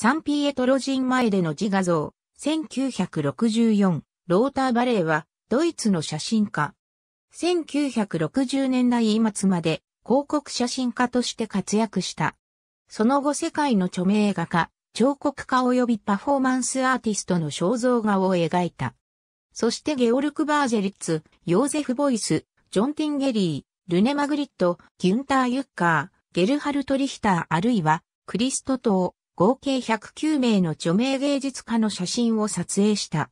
サンピエトロ人前での自画像、1964、ローターバレーは、ドイツの写真家。1960年代末まで、広告写真家として活躍した。その後世界の著名画家、彫刻家及びパフォーマンスアーティストの肖像画を描いた。そしてゲオルク・バーゼリッツ、ヨーゼフ・ボイス、ジョン・ティンゲリー、ルネ・マグリット、ギュンター・ユッカー、ゲルハルト・リヒターあるいは、クリスト島、合計109名の著名芸術家の写真を撮影した。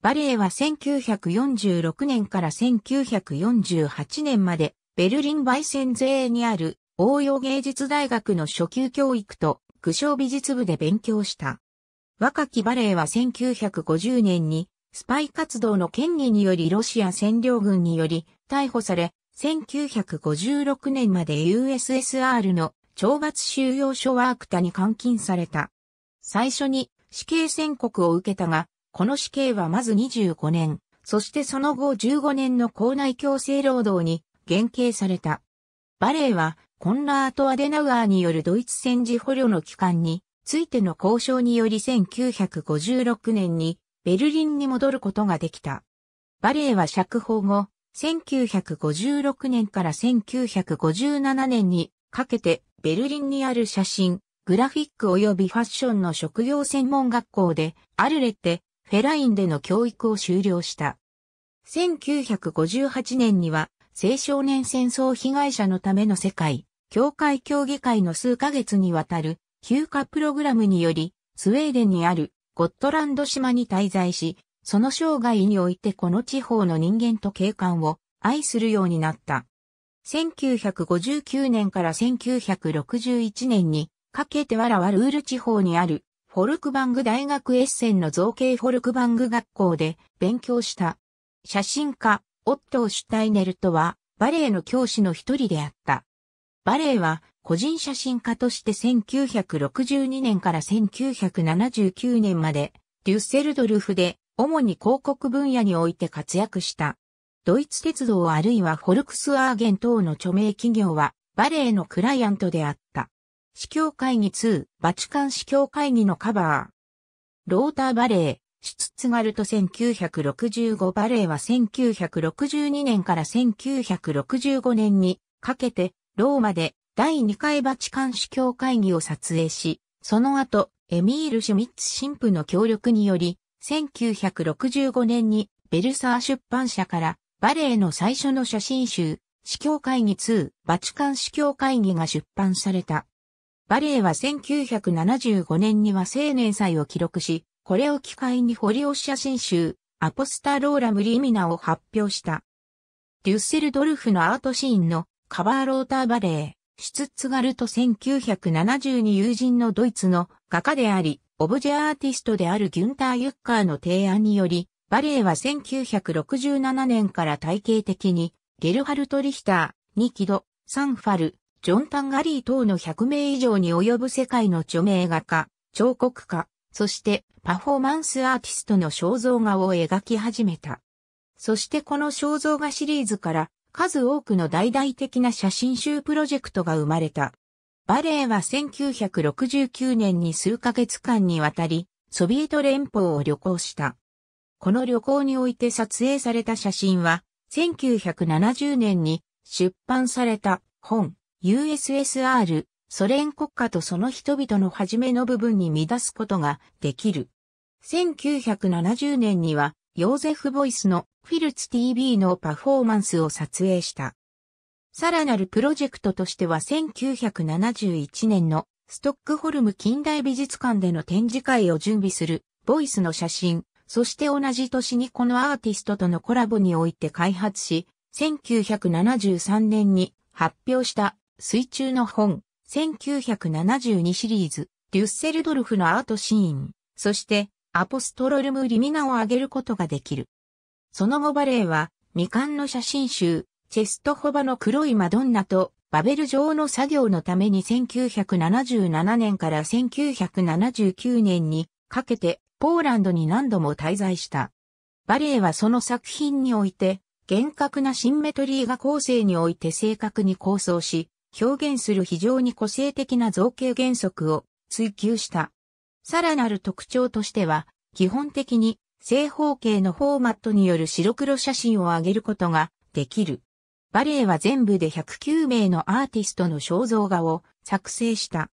バレエは1946年から1948年までベルリン・バイセンゼーにある応用芸術大学の初級教育と苦笑美術部で勉強した。若きバレエは1950年にスパイ活動の権威によりロシア占領軍により逮捕され、1956年まで USSR の懲罰収容所ワークタに監禁された。最初に死刑宣告を受けたが、この死刑はまず25年、そしてその後15年の校内強制労働に減刑された。バレエはコンラート・アデナウアーによるドイツ戦時捕虜の期間についての交渉により1956年にベルリンに戻ることができた。バレエは釈放後、1956年から1957年にかけてベルリンにある写真、グラフィック及びファッションの職業専門学校でアルレッテ、フェラインでの教育を終了した。1958年には青少年戦争被害者のための世界、教会協議会の数ヶ月にわたる休暇プログラムにより、スウェーデンにあるゴットランド島に滞在し、その生涯においてこの地方の人間と景観を愛するようになった。1959年から1961年にかけてらわるルール地方にあるフォルクバング大学エッセンの造形フォルクバング学校で勉強した。写真家、オットー・シュタイネルとはバレエの教師の一人であった。バレエは個人写真家として1962年から1979年までデュッセルドルフで主に広告分野において活躍した。ドイツ鉄道あるいはフォルクスワーゲン等の著名企業は、バレーのクライアントであった。司教会議2、バチカン司教会議のカバー。ローターバレー、シツツガルト1965バレーは1962年から1965年にかけて、ローマで第2回バチカン司教会議を撮影し、その後、エミール・シュミッツ神父の協力により、1965年にベルサー出版社からバレエの最初の写真集、司教会議2、バチカン司教会議が出版された。バレエは1975年には青年祭を記録し、これを機会に堀尾写真集、アポスタローラムリミナを発表した。デュッセルドルフのアートシーンのカバーローターバレエ、シュツッツガルト1972友人のドイツの画家であり、オブジェアーティストであるギュンター・ユッカーの提案により、バレエは1967年から体系的に、ゲルハルト・リヒター、ニキド、サンファル、ジョン・タンガリー等の100名以上に及ぶ世界の著名画家、彫刻家、そしてパフォーマンスアーティストの肖像画を描き始めた。そしてこの肖像画シリーズから数多くの大々的な写真集プロジェクトが生まれた。バレエは1969年に数ヶ月間にわたり、ソビエト連邦を旅行した。この旅行において撮影された写真は、1970年に出版された本、USSR、ソ連国家とその人々の初めの部分に見出すことができる。1970年には、ヨーゼフ・ボイスのフィルツ TV のパフォーマンスを撮影した。さらなるプロジェクトとしては1971年のストックホルム近代美術館での展示会を準備するボイスの写真そして同じ年にこのアーティストとのコラボにおいて開発し、1973年に発表した水中の本、1972シリーズ、デュッセルドルフのアートシーン、そしてアポストロルムリミナを挙げることができる。その後バレエは未完の写真集、チェストホバの黒いマドンナとバベル状の作業のために1977年から1979年にかけてポーランドに何度も滞在した。バレエはその作品において、厳格なシンメトリーが構成において正確に構想し、表現する非常に個性的な造形原則を追求した。さらなる特徴としては、基本的に正方形のフォーマットによる白黒写真を上げることができる。バレエは全部で109名のアーティストの肖像画を作成した。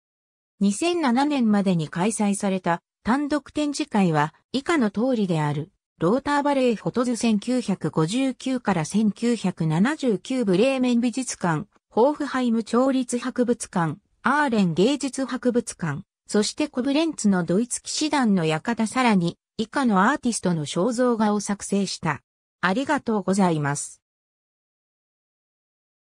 2007年までに開催された単独展示会は以下の通りである。ローターバレーフォトズ1959から1979ブレーメン美術館、ホーフハイム調律博物館、アーレン芸術博物館、そしてコブレンツのドイツ騎士団の館さらに以下のアーティストの肖像画を作成した。ありがとうございます。